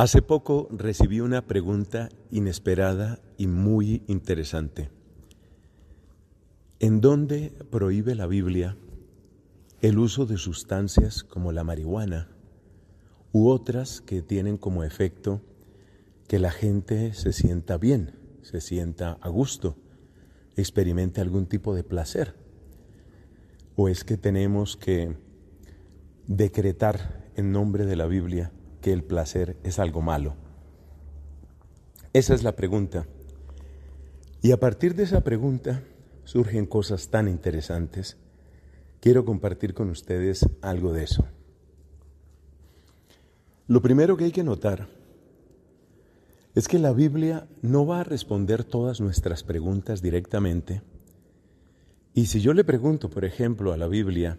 Hace poco recibí una pregunta inesperada y muy interesante. ¿En dónde prohíbe la Biblia el uso de sustancias como la marihuana u otras que tienen como efecto que la gente se sienta bien, se sienta a gusto, experimente algún tipo de placer? ¿O es que tenemos que decretar en nombre de la Biblia que el placer es algo malo? Esa es la pregunta. Y a partir de esa pregunta surgen cosas tan interesantes. Quiero compartir con ustedes algo de eso. Lo primero que hay que notar es que la Biblia no va a responder todas nuestras preguntas directamente. Y si yo le pregunto, por ejemplo, a la Biblia,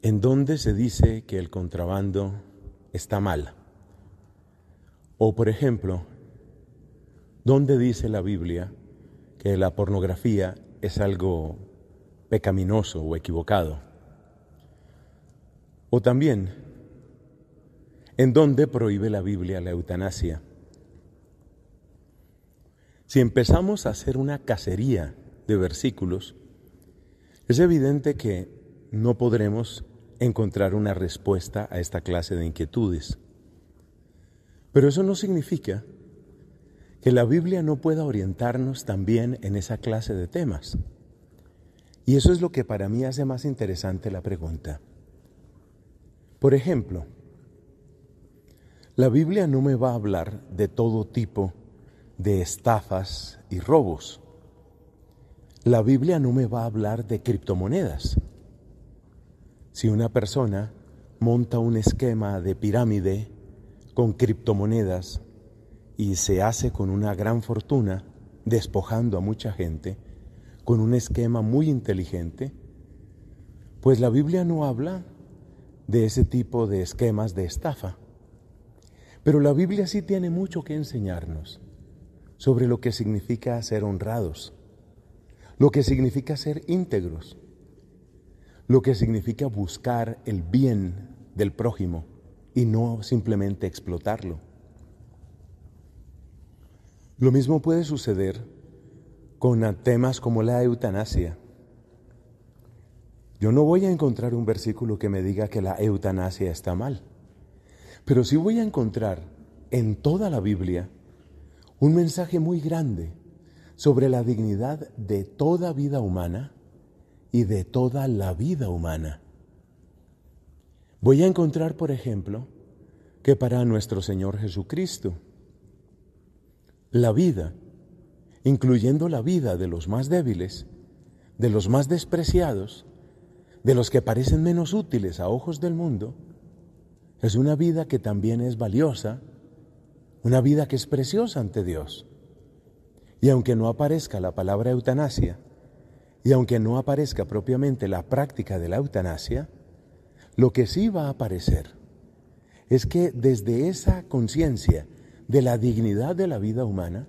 ¿en dónde se dice que el contrabando está mal. O por ejemplo, ¿dónde dice la Biblia que la pornografía es algo pecaminoso o equivocado? O también, ¿en dónde prohíbe la Biblia la eutanasia? Si empezamos a hacer una cacería de versículos, es evidente que no podremos encontrar una respuesta a esta clase de inquietudes. Pero eso no significa que la Biblia no pueda orientarnos también en esa clase de temas. Y eso es lo que para mí hace más interesante la pregunta. Por ejemplo, la Biblia no me va a hablar de todo tipo de estafas y robos. La Biblia no me va a hablar de criptomonedas. Si una persona monta un esquema de pirámide con criptomonedas y se hace con una gran fortuna, despojando a mucha gente, con un esquema muy inteligente, pues la Biblia no habla de ese tipo de esquemas de estafa. Pero la Biblia sí tiene mucho que enseñarnos sobre lo que significa ser honrados, lo que significa ser íntegros, lo que significa buscar el bien del prójimo y no simplemente explotarlo. Lo mismo puede suceder con temas como la eutanasia. Yo no voy a encontrar un versículo que me diga que la eutanasia está mal, pero sí voy a encontrar en toda la Biblia un mensaje muy grande sobre la dignidad de toda vida humana y de toda la vida humana. Voy a encontrar, por ejemplo, que para nuestro Señor Jesucristo, la vida, incluyendo la vida de los más débiles, de los más despreciados, de los que parecen menos útiles a ojos del mundo, es una vida que también es valiosa, una vida que es preciosa ante Dios. Y aunque no aparezca la palabra eutanasia, y aunque no aparezca propiamente la práctica de la eutanasia, lo que sí va a aparecer es que desde esa conciencia de la dignidad de la vida humana,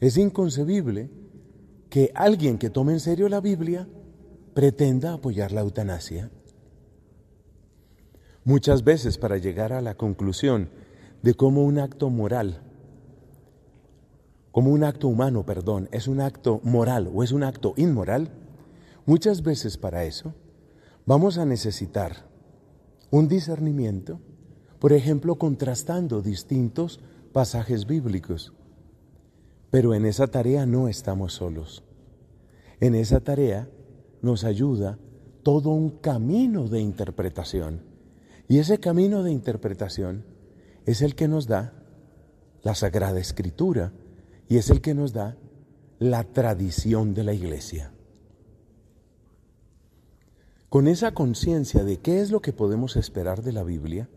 es inconcebible que alguien que tome en serio la Biblia pretenda apoyar la eutanasia. Muchas veces para llegar a la conclusión de cómo un acto moral, como un acto humano, perdón, es un acto moral o es un acto inmoral, Muchas veces para eso vamos a necesitar un discernimiento, por ejemplo, contrastando distintos pasajes bíblicos. Pero en esa tarea no estamos solos. En esa tarea nos ayuda todo un camino de interpretación. Y ese camino de interpretación es el que nos da la Sagrada Escritura y es el que nos da la tradición de la Iglesia con esa conciencia de qué es lo que podemos esperar de la Biblia,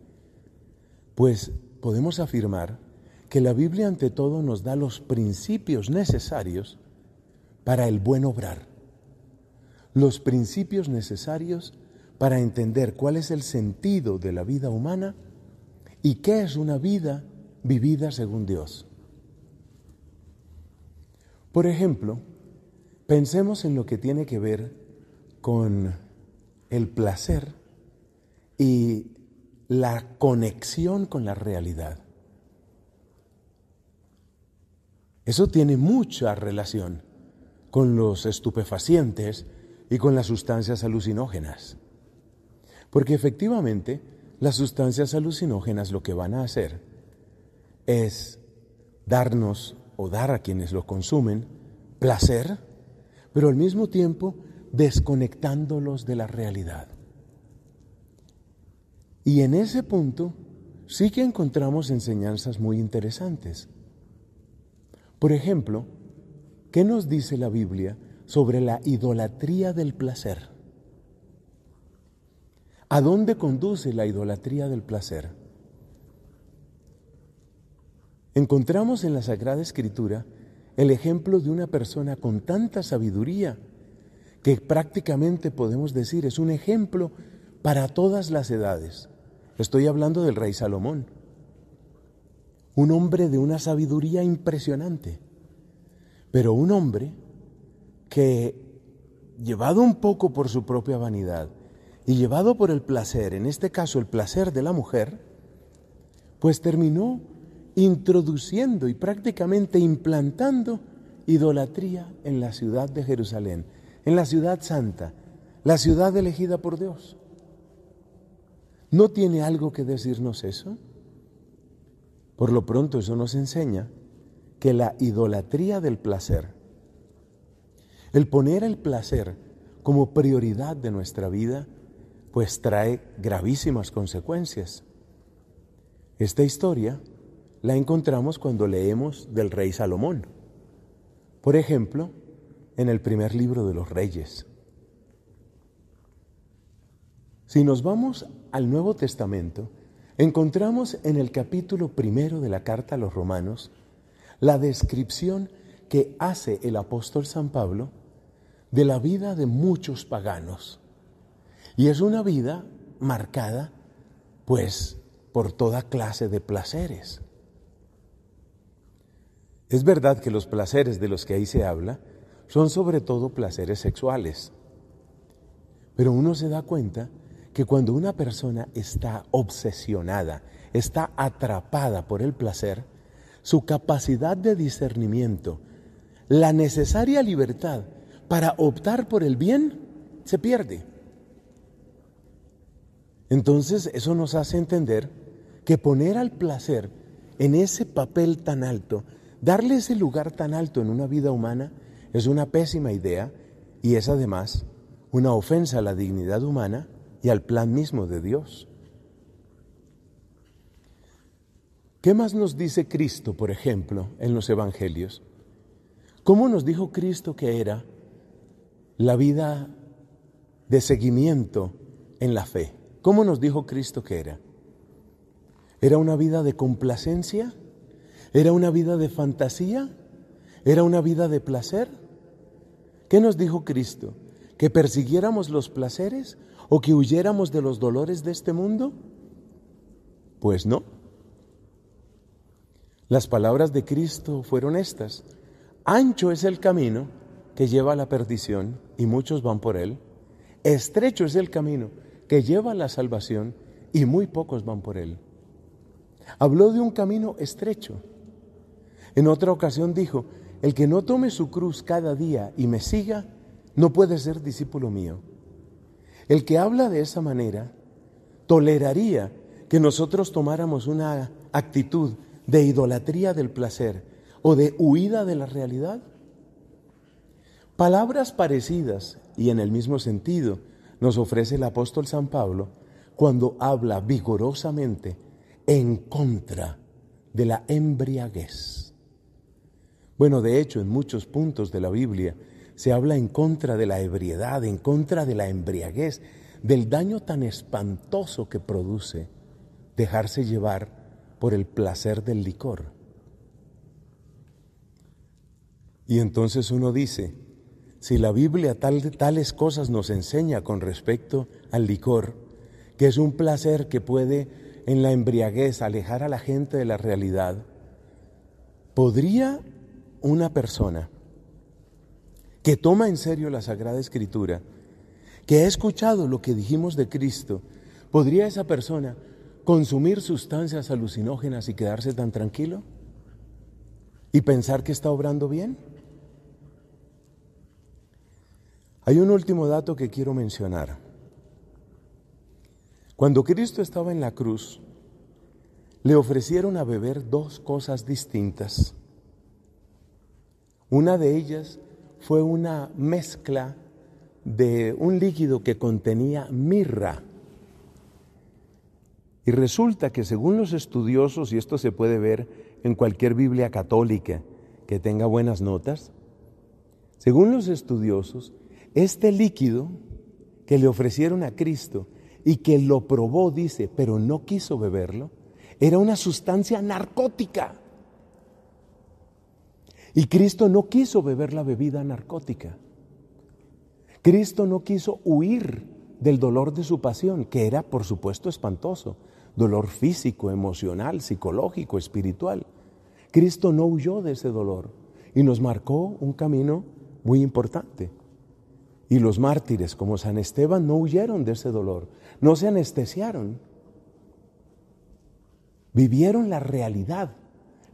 pues podemos afirmar que la Biblia ante todo nos da los principios necesarios para el buen obrar, los principios necesarios para entender cuál es el sentido de la vida humana y qué es una vida vivida según Dios. Por ejemplo, pensemos en lo que tiene que ver con el placer y la conexión con la realidad. Eso tiene mucha relación con los estupefacientes y con las sustancias alucinógenas. Porque efectivamente las sustancias alucinógenas lo que van a hacer es darnos o dar a quienes lo consumen placer, pero al mismo tiempo desconectándolos de la realidad. Y en ese punto sí que encontramos enseñanzas muy interesantes. Por ejemplo, ¿qué nos dice la Biblia sobre la idolatría del placer? ¿A dónde conduce la idolatría del placer? Encontramos en la Sagrada Escritura el ejemplo de una persona con tanta sabiduría que prácticamente podemos decir es un ejemplo para todas las edades. Estoy hablando del rey Salomón, un hombre de una sabiduría impresionante, pero un hombre que, llevado un poco por su propia vanidad y llevado por el placer, en este caso el placer de la mujer, pues terminó introduciendo y prácticamente implantando idolatría en la ciudad de Jerusalén en la ciudad santa, la ciudad elegida por Dios. ¿No tiene algo que decirnos eso? Por lo pronto eso nos enseña que la idolatría del placer, el poner el placer como prioridad de nuestra vida, pues trae gravísimas consecuencias. Esta historia la encontramos cuando leemos del rey Salomón. Por ejemplo, en el primer libro de los reyes. Si nos vamos al Nuevo Testamento, encontramos en el capítulo primero de la carta a los romanos la descripción que hace el apóstol San Pablo de la vida de muchos paganos. Y es una vida marcada, pues, por toda clase de placeres. Es verdad que los placeres de los que ahí se habla son sobre todo placeres sexuales. Pero uno se da cuenta que cuando una persona está obsesionada, está atrapada por el placer, su capacidad de discernimiento, la necesaria libertad para optar por el bien, se pierde. Entonces eso nos hace entender que poner al placer en ese papel tan alto, darle ese lugar tan alto en una vida humana, es una pésima idea y es además una ofensa a la dignidad humana y al plan mismo de Dios. ¿Qué más nos dice Cristo, por ejemplo, en los Evangelios? ¿Cómo nos dijo Cristo que era la vida de seguimiento en la fe? ¿Cómo nos dijo Cristo que era? ¿Era una vida de complacencia? ¿Era una vida de fantasía? ¿Era una vida de placer? ¿Qué nos dijo Cristo? ¿Que persiguiéramos los placeres o que huyéramos de los dolores de este mundo? Pues no. Las palabras de Cristo fueron estas. Ancho es el camino que lleva a la perdición y muchos van por él. Estrecho es el camino que lleva a la salvación y muy pocos van por él. Habló de un camino estrecho. En otra ocasión dijo, el que no tome su cruz cada día y me siga, no puede ser discípulo mío. El que habla de esa manera, toleraría que nosotros tomáramos una actitud de idolatría del placer o de huida de la realidad? Palabras parecidas y en el mismo sentido nos ofrece el apóstol San Pablo cuando habla vigorosamente en contra de la embriaguez. Bueno, de hecho, en muchos puntos de la Biblia se habla en contra de la ebriedad, en contra de la embriaguez, del daño tan espantoso que produce dejarse llevar por el placer del licor. Y entonces uno dice, si la Biblia tal, tales cosas nos enseña con respecto al licor, que es un placer que puede en la embriaguez alejar a la gente de la realidad, ¿podría una persona que toma en serio la Sagrada Escritura, que ha escuchado lo que dijimos de Cristo, ¿podría esa persona consumir sustancias alucinógenas y quedarse tan tranquilo? ¿Y pensar que está obrando bien? Hay un último dato que quiero mencionar. Cuando Cristo estaba en la cruz, le ofrecieron a beber dos cosas distintas. Una de ellas fue una mezcla de un líquido que contenía mirra. Y resulta que según los estudiosos, y esto se puede ver en cualquier Biblia católica que tenga buenas notas, según los estudiosos, este líquido que le ofrecieron a Cristo y que lo probó, dice, pero no quiso beberlo, era una sustancia narcótica. Y Cristo no quiso beber la bebida narcótica. Cristo no quiso huir del dolor de su pasión, que era por supuesto espantoso, dolor físico, emocional, psicológico, espiritual. Cristo no huyó de ese dolor y nos marcó un camino muy importante. Y los mártires como San Esteban no huyeron de ese dolor, no se anestesiaron, vivieron la realidad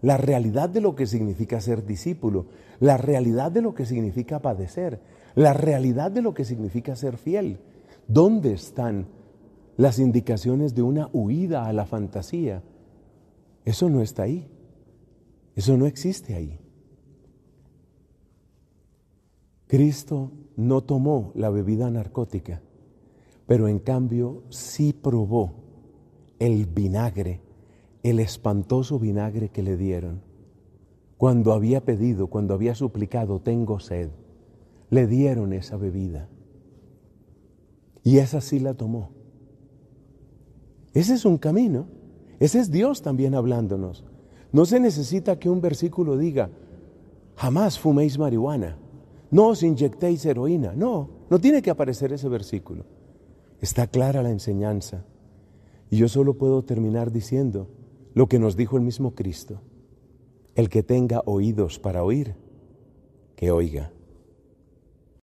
la realidad de lo que significa ser discípulo, la realidad de lo que significa padecer, la realidad de lo que significa ser fiel. ¿Dónde están las indicaciones de una huida a la fantasía? Eso no está ahí. Eso no existe ahí. Cristo no tomó la bebida narcótica, pero en cambio sí probó el vinagre el espantoso vinagre que le dieron. Cuando había pedido, cuando había suplicado, tengo sed, le dieron esa bebida. Y esa sí la tomó. Ese es un camino. Ese es Dios también hablándonos. No se necesita que un versículo diga, jamás fuméis marihuana, no os inyectéis heroína. No, no tiene que aparecer ese versículo. Está clara la enseñanza. Y yo solo puedo terminar diciendo, lo que nos dijo el mismo Cristo. El que tenga oídos para oír, que oiga.